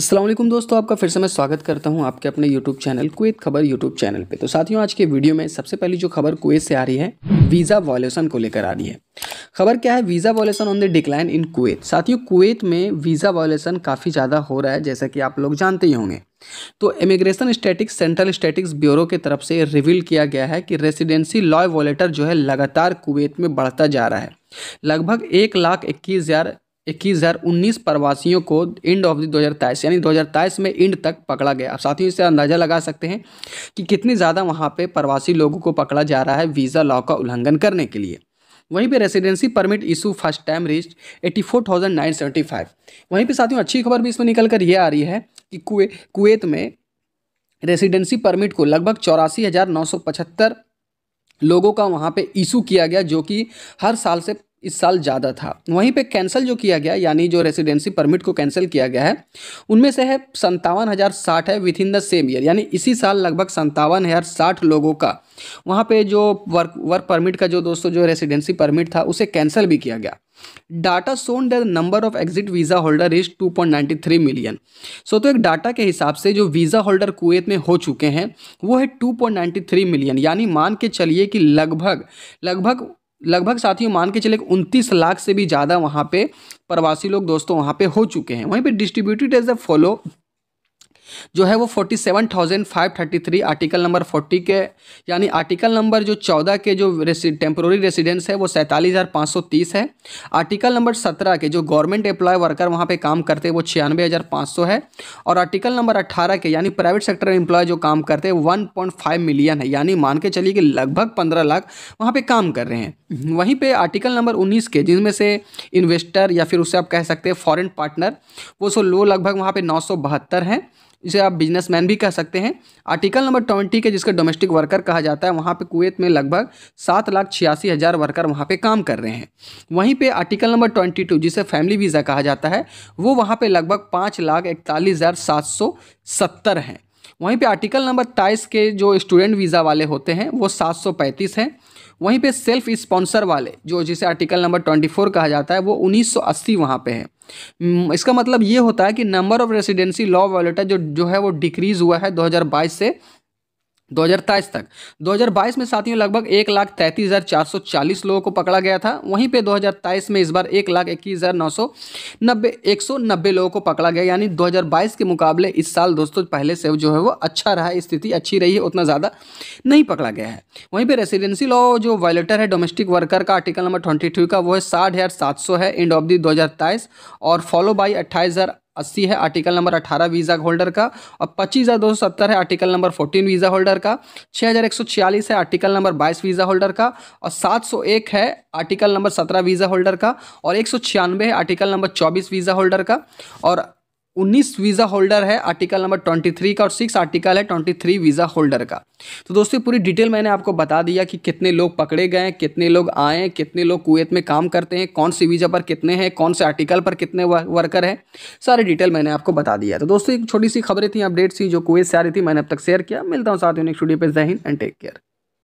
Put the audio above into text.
असलम दोस्तों आपका फिर से मैं स्वागत करता हूं आपके अपने यूट्यूब चैनल कुवैत खबर यूट्यूब चैनल पे तो साथियों आज के वीडियो में सबसे पहली जो खबर कुवैत से आ रही है वीज़ा वॉल्यूशन को लेकर आ रही है खबर क्या है visa violation on the decline in Kuwait साथियों कुवैत में वीज़ा वॉल्यूशन काफ़ी ज़्यादा हो रहा है जैसा कि आप लोग जानते ही होंगे तो immigration statistics central statistics bureau की तरफ से रिवील किया गया है कि रेसिडेंसी लॉय वॉलेटर जो है लगातार कुवैत में बढ़ता जा रहा है लगभग एक लाख इक्कीस हज़ार इक्कीस हज़ार उन्नीस प्रवासियों को एंड ऑफ दी दो यानी दो में एंड तक पकड़ा गया साथियों इससे अंदाज़ा लगा सकते हैं कि कितनी ज़्यादा वहाँ पे प्रवासी लोगों को पकड़ा जा रहा है वीज़ा लॉ का उल्लंघन करने के लिए वहीं पे residency permit issue first time reach 84,975 वहीं पे साथियों अच्छी खबर भी इसमें निकल कर ये आ रही है कि कुए कुवैत में रेसिडेंसी परमिट को लगभग चौरासी लोगों का वहाँ पे इशू किया गया जो कि हर साल से इस साल ज़्यादा था वहीं पे कैंसिल जो किया गया यानी जो रेसिडेंसी परमिट को कैंसिल किया गया है उनमें से है संतावन हज़ार साठ है within the same year यानी इसी साल लगभग संतावन हज़ार साठ लोगों का वहाँ पे जो वर्क वर्क परमिट का जो दोस्तों जो रेसिडेंसी परमिट था उसे कैंसिल भी किया गया data shown the number of exit visa holder is 2.93 million so तो एक डाटा के हिसाब से जो वीज़ा होल्डर कुवैत में हो चुके हैं वो है 2.93 मिलियन यानी मान के चलिए कि लगभग लगभग लगभग साथियों मान के चले उनतीस लाख से भी ज़्यादा वहाँ पे प्रवासी लोग दोस्तों वहाँ पे हो चुके हैं वहीं पे डिस्ट्रीब्यूटेड एज अ फॉलो जो है वो forty seven thousand five thirty three article number forty के यानी आर्टिकल नंबर जो चौदह के जो टेम्प्रोरी रेसिडेंस है वो सैंतालीस हज़ार पाँच सौ तीस है आर्टिकल नंबर सत्रह के जो गवर्नमेंट एम्प्लॉय वर्कर वहाँ पे काम करते हैं वो छियानवे हज़ार पाँच सौ है और आर्टिकल नंबर अट्ठारह के यानी प्राइवेट सेक्टर एम्प्लॉय जो काम करते हैं वन पॉइंट फाइव मिलियन है यानी मान के चलिए कि लगभग पंद्रह लाख वहाँ पर काम कर रहे हैं वहीं पर आर्टिकल नंबर उन्नीस के जिनमें से इन्वेस्टर या फिर उसे आप कह सकते हैं फॉरन पार्टनर वो सो लो लगभग वहाँ पर नौ सौ बहत्तर हैं इसे आप बिजनेसमैन भी कह सकते हैं आर्टिकल नंबर ट्वेंटी के जिसका डोमेस्टिक वर्कर कहा जाता है वहाँ पे कुवैत में लगभग सात लाख छियासी हज़ार वर्कर वहाँ पे काम कर रहे हैं वहीं पे आर्टिकल नंबर ट्वेंटी टू जिसे फैमिली वीज़ा कहा जाता है वो वहाँ पे लगभग पाँच लाख इकतालीस हज़ार सात सौ सत्तर हैं वहीं पर आर्टिकल नंबर ताइस के जो स्टूडेंट वीज़ा वाले होते हैं वो सात सौ पैंतीस हैं वहीं पे सेल्फ स्पॉन्सर वाले जो जिसे आर्टिकल नंबर ट्वेंटी फोर कहा जाता है वो उन्नीस सौ अस्सी वहाँ पर है हम्म, इसका मतलब ये होता है कि number of residency law violator जो जो है वो डिक्रीज़ हुआ है 2022 से 2023 तक 2022 में साथियों लगभग एक लाख तैंतीस हज़ार चार सौ चालीस लोगों को पकड़ा गया था वहीं पे 2023 में इस बार एक लाख इक्कीस हज़ार नौ सौ नब्बे एक सौ नब्बे लोगों को पकड़ा गया यानी 2022 के मुकाबले इस साल दोस्तों पहले से जो है वो अच्छा रहा स्थिति अच्छी रही है उतना ज़्यादा नहीं पकड़ा गया है वहीं पर रेसिडेंसी लॉ जो वायलेटर है डोमेस्टिक वर्कर का आर्टिकल नंबर ट्वेंटी का वो है साठ है एंड ऑफ दी दो और फॉलो बाई अट्ठाईस अस्सी है आर्टिकल नंबर अठारह वीज़ा होल्डर का और पच्चीस हज़ार दो सौ सत्तर है article number fourteen visa holder का छः हज़ार एक सौ छियालीस है आर्टिकल नंबर बाईस वीज़ा होल्डर का और सात सौ एक है आर्टिकल नंबर सत्रह वीज़ा होल्डर का और एक सौ छियानवे है आर्टिकल नंबर चौबीस वीज़ा होल्डर का और उन्नीस वीज़ा होल्डर है आर्टिकल नंबर ट्वेंटी थ्री का और सिक्स आर्टिकल है ट्वेंटी थ्री वीज़ा होल्डर का तो दोस्तों पूरी डिटेल मैंने आपको बता दिया कि कितने लोग पकड़े गए कितने लोग आए कितने लोग कुवैत में काम करते हैं कौन से वीज़ा पर कितने हैं कौन से आर्टिकल पर कितने वर्कर हैं सारी डिटेल मैंने आपको बता दिया तो दोस्तों एक छोटी सी खबरें थी अपडेट्स थी जो कुवैत से आ रही थी मैंने अब तक शेयर किया मिलता हूँ साथ ही नेक्स्ट पर जहन एंड टेक केयर